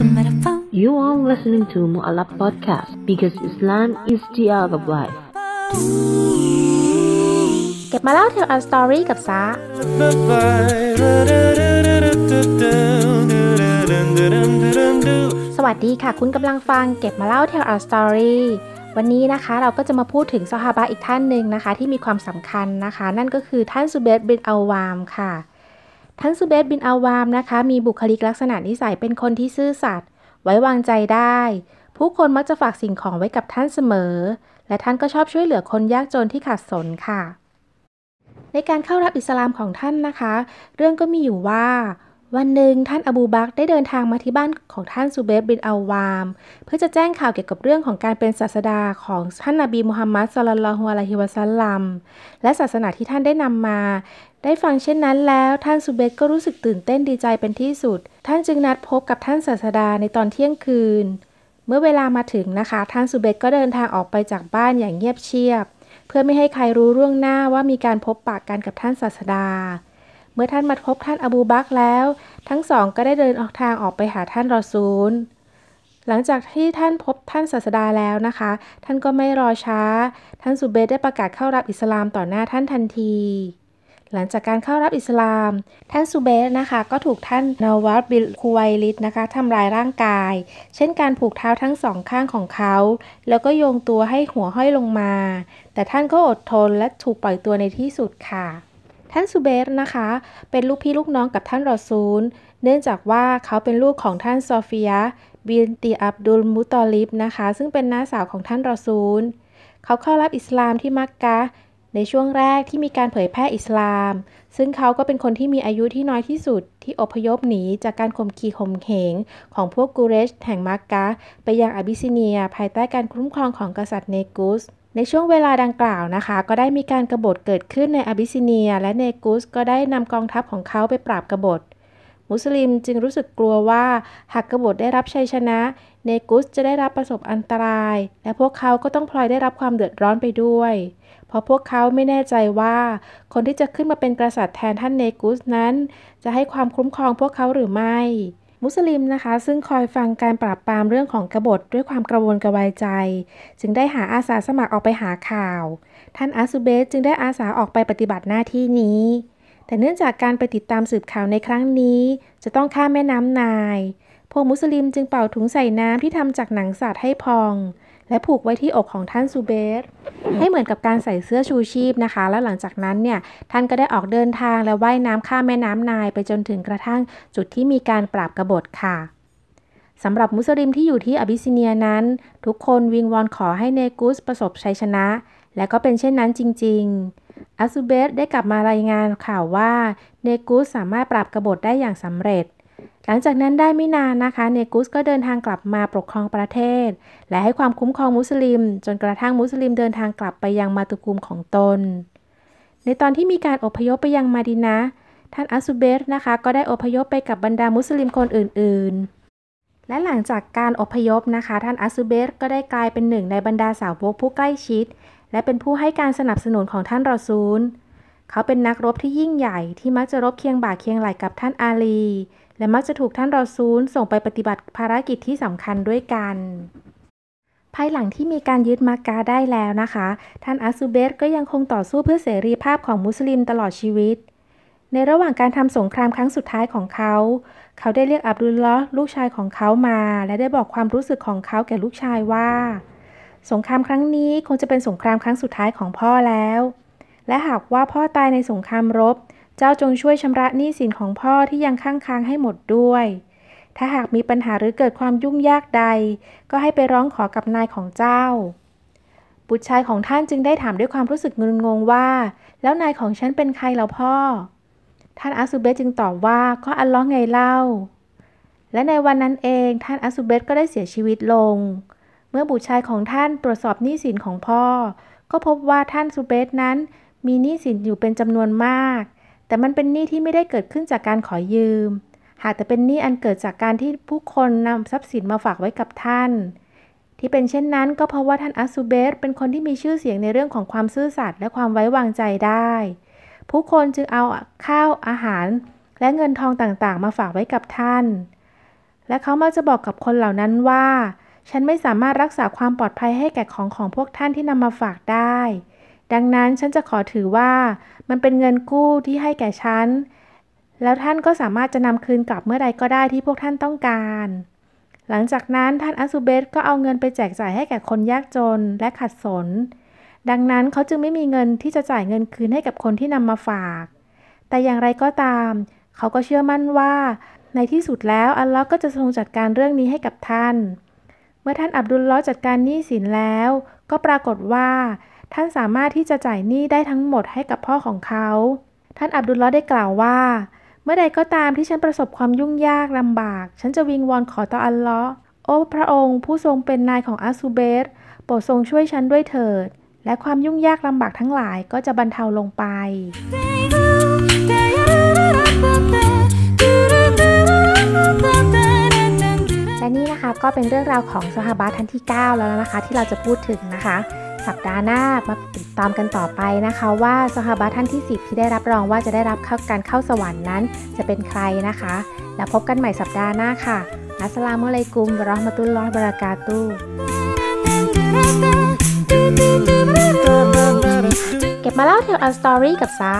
You are listening to Mu'alab Podcast because Islam is the art of life เก็บมาเล่า Tell สตอรี่กับซาสวัสดีค่ะคุณกำลังฟัง เก็บมาเล่าเ Tell สตอรี่วันนี้นะคะเราก็จะมาพูดถึงซอฮาบะอีกท่านหนึ่งนะคะ ที่มีความสำคัญนะคะ นั่นก็คือท่านซูเบตบินอัลวามค่ะท่านซูเบตบินอาวามนะคะมีบุคลิกลักษณะนิสัยเป็นคนที่ซื่อสัตย์ไว้วางใจได้ ผู้คนมักจะฝากสิ่งของไว้กับท่านเสมอ และท่านก็ชอบช่วยเหลือคนยากจนที่ขัดสนค่ะ ในการเข้ารับอิสลามของท่านนะคะ เรื่องก็มีอยู่ว่า วันหนึ่งท่านอบูบักได้เดินทางมาที่บ้านของท่านซูเบตบินอาวาม เพื่อจะแจ้งข่าวเกี่ยวกับเรื่องของการเป็นศาสดาของท่านนาบีมุฮัมมัดสลลัลฮุอะลัยฮิวะซัลลัมและศาสนาที่ท่านได้นำมาได้ฟังเช่นนั้นแล้วท่านสุเบตก็รู้สึกตื่นเต้นดีใจเป็นที่สุด ท่านจึงนัดพบกับท่านศาสดาในตอนเที่ยงคืน เมื่อเวลามาถึงนะคะ ท่านสุเบตก็เดินทางออกไปจากบ้านอย่างเงียบเชียบ เพื่อไม่ให้ใครรู้ร่วงหน้าว่ามีการพบปะกันกับท่านศาสดา เมื่อท่านมาพบท่านอบูบักแล้ว ทั้งสองก็ได้เดินออกทางออกไปหาท่านรอซูลหลังจากที่ท่านพบท่านศาสดาแล้วนะคะ ท่านก็ไม่รอช้า ท่านสุเบตได้ประกาศเข้ารับอิสลามต่อหน้าท่านทันทีหลังจากการเข้ารับอิสลาม ท่านซูเบสนะคะก็ถูกท่านนวัตบิลคุไวลิตนะคะทำลายร่างกาย เช่นการผูกเท้าทั้งสองข้างของเขา แล้วก็โยงตัวให้หัวห้อยลงมา แต่ท่านก็อดทนและถูกปล่อยตัวในที่สุดค่ะ ท่านซูเบสนะคะเป็นลูกพี่ลูกน้องกับท่านรอซูลเนื่องจากว่าเขาเป็นลูกของท่านซอฟียบินตีอับดุลมุตอลิบนะคะ ซึ่งเป็นน้าสาวของท่านรอซูลเขาเข้ารับอิสลามที่มักกะในช่วงแรกที่มีการเผยแพร่อิสลาม ซึ่งเขาก็เป็นคนที่มีอายุที่น้อยที่สุด ที่อพยพหนีจากการข่มขีข่มเหงของพวกกูเรชแห่งมักกะไปยังอบิสซิเนียภายใต้การคุ้มครองของกษัตริย์เนกุส ในช่วงเวลาดังกล่าวนะคะ ก็ได้มีการกรบฏเกิดขึ้นในอบิสซิเนีย และเนกุส ก็ได้นำกองทัพของเขาไปปราบกบฏ มุสลิมจึงรู้สึกกลัวว่าหากกบฏได้รับชัยชนะเนกุสจะได้รับประสบอันตรายและพวกเขาก็ต้องพลอยได้รับความเดือดร้อนไปด้วยเพราะพวกเขาไม่แน่ใจว่า คนที่จะขึ้นมาเป็นกษัตริย์แทนท่านเนกุสนั้น จะให้ความคุ้มครองพวกเขาหรือไม่ มุสลิมนะคะซึ่งคอยฟังการปราบปรามเรื่องของกบฏด้วยความกระวนกระวายใจ จึงได้หาอาสาสมัครออกไปหาข่าว ท่านอาซูเบสจึงได้อาสาออกไปปฏิบัติหน้าที่นี้ แต่เนื่องจากการไปติดตามสืบข่าวในครั้งนี้ จะต้องข้ามแม่น้ำนายพวกมุสลิมจึงเป่าถุงใส่น้ำที่ทำจากหนังสัตว์ให้พองและผูกไว้ที่อกของท่านซูเบสให้เหมือนกับการใส่เสื้อชูชีพนะคะ แล้วหลังจากนั้นเนี่ย ท่านก็ได้ออกเดินทางและว่ายน้ำข้ามแม่น้ำนายไปจนถึงกระทั่งจุดที่มีการปราบกบฏค่ะสำหรับมุสลิมที่อยู่ที่อบิสเนียนั้น ทุกคนวิงวอนขอให้เนกุส ประสบชัยชนะ และก็เป็นเช่นนั้นจริงๆอาซูเบสได้กลับมารายงานข่าวว่าเนกุสสามารถปราบกบฏได้อย่างสำเร็จหลังจากนั้นได้ไม่นานนะคะ เนกุสก็เดินทางกลับมาปกครองประเทศ และให้ความคุ้มครองมุสลิม จนกระทั่งมุสลิมเดินทางกลับไปยังมาตุภูมิของตน ในตอนที่มีการอพยพไปยังมาดินะท่านอัสุเบสนะคะก็ได้อพยพไปกับบรรดามุสลิมคนอื่นๆ และหลังจากการอพยพนะคะท่านอัซูเบสก็ได้กลายเป็นหนึ่งในบรรดาสาวกผู้ใกล้ชิดและเป็นผู้ให้การสนับสนุนของท่านรอซูลเขาเป็นนักรบที่ยิ่งใหญ่ที่มักจะรบเคียงบ่าเคียงไหล่กับท่านอาลีและมักจะถูกท่านรอซูลส่งไปปฏิบัติภารกิจที่สำคัญด้วยกัน ภายหลังที่มีการยึดมักาได้แล้วนะคะ ท่านอาซูเบตก็ยังคงต่อสู้เพื่อเสรีภาพของมุสลิมตลอดชีวิต ในระหว่างการทำสงครามครั้งสุดท้ายของเขา เขาได้เรียกอับดุลลอห์ลูกชายของเขามา และได้บอกความรู้สึกของเขาแก่ลูกชายว่า สงครามครั้งนี้คงจะเป็นสงครามครั้งสุดท้ายของพ่อแล้ว และหากว่าพ่อตายในสงครามรบเจ้าจงช่วยชำระหนี้สินของพ่อที่ยังค้างค้างให้หมดด้วย ถ้าหากมีปัญหาหรือเกิดความยุ่งยากใด ก็ให้ไปร้องขอกับนายของเจ้า บุตรชายของท่านจึงได้ถามด้วยความรู้สึกงุนงงว่า แล้วนายของฉันเป็นใครเลาพ่อ ท่านอาซูเบตจึงตอบว่าก็อัลลอฮ์ไงเล่า และในวันนั้นเองท่านอาซูเบตก็ได้เสียชีวิตลง เมื่อบุตรชายของท่านตรวจสอบหนี้สินของพ่อ ก็พบว่าท่านซูเบตนั้นมีหนี้สินอยู่เป็นจำนวนมากแต่มันเป็นหนี้ที่ไม่ได้เกิดขึ้นจากการขอยืม หากแต่เป็นหนี้อันเกิดจากการที่ผู้คนนำทรัพย์สินมาฝากไว้กับท่าน ที่เป็นเช่นนั้น ก็เพราะว่าท่านอัสูเบสเป็นคนที่มีชื่อเสียงในเรื่องของความซื่อสัตย์และความไว้วางใจได้ ผู้คนจึงเอาข้าวอาหารและเงินทองต่างๆมาฝากไว้กับท่าน และเขามักจะบอกกับคนเหล่านั้นว่า ฉันไม่สามารถรักษาความปลอดภัยให้แก่ของของพวกท่านที่นำมาฝากได้ดังนั้นฉันจะขอถือว่ามันเป็นเงินกู้ที่ให้แก่ฉัน แล้วท่านก็สามารถจะนำคืนกลับเมื่อใดก็ได้ที่พวกท่านต้องการ หลังจากนั้นท่านอัสุเบตก็เอาเงินไปแจกจ่ายให้แก่คนยากจนและขัดสน ดังนั้นเขาจึงไม่มีเงินที่จะจ่ายเงินคืนให้กับคนที่นำมาฝาก แต่อย่างไรก็ตาม เขาก็เชื่อมั่นว่า ในที่สุดแล้วอัลลอฮ์ก็จะทรงจัดการเรื่องนี้ให้กับท่าน เมื่อท่านอับดุลลอฮ์จัดการหนี้สินแล้ว ก็ปรากฏว่าท่านสามารถที่จะจ่ายหนี้ได้ทั้งหมดให้กับพ่อของเขา ท่าน อับดุลลอฮ์ได้กล่าวว่า เมื่อใดก็ตามที่ฉันประสบความยุ่งยากลำบาก ฉันจะวิงวอนขอต่ออัลลอฮ์โอ้พระองค์ผู้ทรงเป็นนายของอาซูเบส โปรดทรงช่วยฉันด้วยเถิด และความยุ่งยากลำบากทั้งหลายก็จะบรรเทาลงไป และนี่นะคะก็เป็นเรื่องราวของสาบะท่านที่ 9 แล้วนะคะ ที่เราจะพูดถึงนะคะสัปดาห์หน้ามาติดตามกันต่อไปนะคะว่าสหบาท่านที่10ที่ได้รับรองว่าจะได้รับข้าการเข้าสวรรค์นั้น จะเป็นใครนะคะ แล้วพบกันใหม่สัปดาห์หน้าค่ะอัสลามุอะลัยกุมรอ์มะตุลลอฮ์บะรากาตุเก็บมาเล่าเทลอัลสตอรี่กับซา